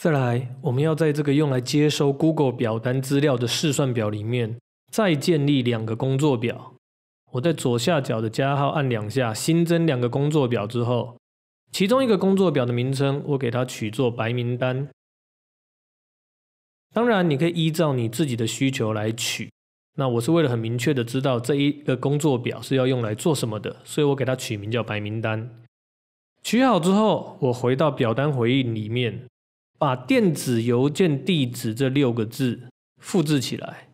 再来，我们要在这个用来接收 Google 表单资料的试算表里面，再建立两个工作表。我在左下角的加号按两下，新增两个工作表之后，其中一个工作表的名称我给它取作白名单。当然，你可以依照你自己的需求来取。那我是为了很明确的知道这一个工作表是要用来做什么的，所以我给它取名叫白名单。取好之后，我回到表单回应里面。把电子邮件地址这六个字复制起来，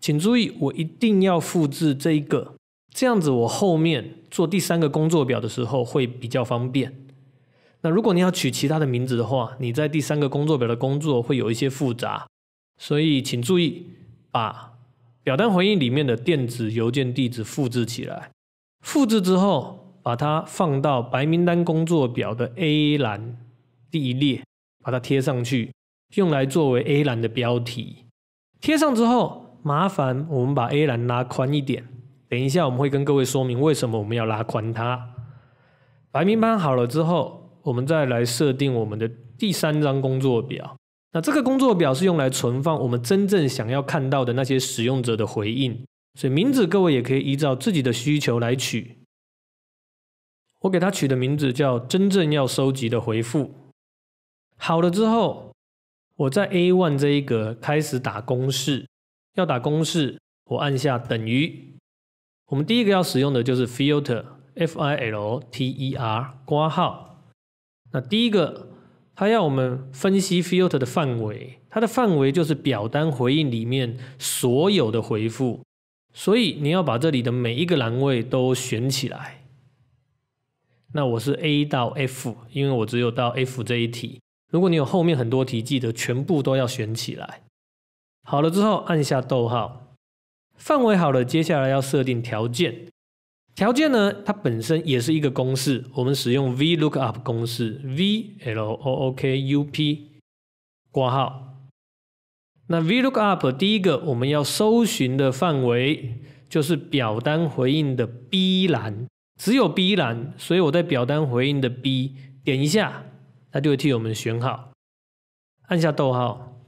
请注意，我一定要复制这一个，这样子我后面做第三个工作表的时候会比较方便。那如果你要取其他的名字的话，你在第三个工作表的工作会有一些复杂，所以请注意把表单回应里面的电子邮件地址复制起来。复制之后，把它放到白名单工作表的 A 栏第一列。把它贴上去，用来作为 A 栏的标题。贴上之后，麻烦我们把 A 栏拉宽一点。等一下我们会跟各位说明为什么我们要拉宽它。排名单好了之后，我们再来设定我们的第三张工作表。那这个工作表是用来存放我们真正想要看到的那些使用者的回应，所以名字各位也可以依照自己的需求来取。我给它取的名字叫“真正要收集的回复”。好了之后，我在 A1 这一格开始打公式。要打公式，我按下等于。我们第一个要使用的就是 filter，F-I-L-T-E-R，挂号。那第一个，它要我们分析 filter 的范围，它的范围就是表单回应里面所有的回复。所以你要把这里的每一个栏位都选起来。那我是 A 到 F，因为我只有到 F 这一题。如果你有后面很多题，记得全部都要选起来。好了之后，按下逗号，范围好了，接下来要设定条件。条件呢，它本身也是一个公式，我们使用 VLOOKUP 公式，VLOOKUP 括号。那 VLOOKUP 第一个我们要搜寻的范围就是表单回应的 B 栏，只有 B 栏，所以我在表单回应的 B 点一下。它就会替我们选好，按下逗号。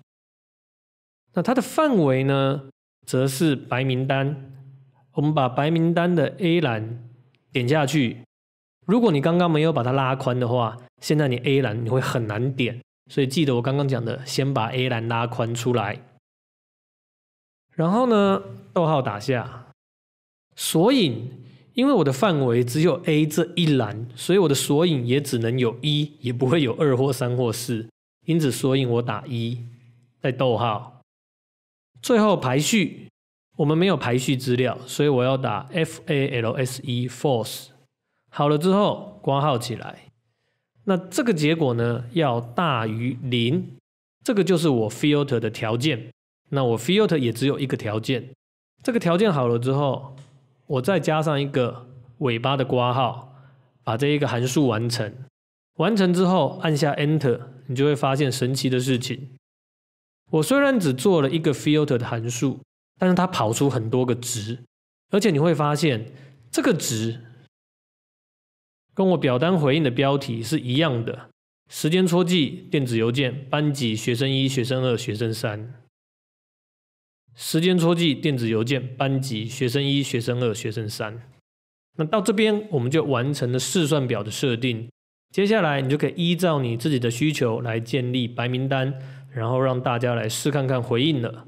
那它的范围呢，则是白名单。我们把白名单的 A 栏点下去。如果你刚刚没有把它拉宽的话，现在你 A 栏你会很难点。所以记得我刚刚讲的，先把 A 栏拉宽出来。然后呢，逗号打下，索引。因为我的范围只有 A 这一栏，所以我的索引也只能有一，也不会有二或三或四，因此索引我打一，在逗号，最后排序我们没有排序资料，所以我要打 F A L S E False。好了之后括号起来，那这个结果呢要大于零，这个就是我 filter 的条件。那我 filter 也只有一个条件，这个条件好了之后。我再加上一个尾巴的括号，把这一个函数完成。完成之后按下 Enter，你就会发现神奇的事情。我虽然只做了一个 filter 的函数，但是它跑出很多个值，而且你会发现这个值跟我表单回应的标题是一样的：时间戳记、电子邮件、班级、学生一、学生二、学生三。时间戳记、电子邮件、班级、学生一、学生二、学生三。那到这边我们就完成了试算表的设定，接下来你就可以依照你自己的需求来建立白名单，然后让大家来试看看回应了。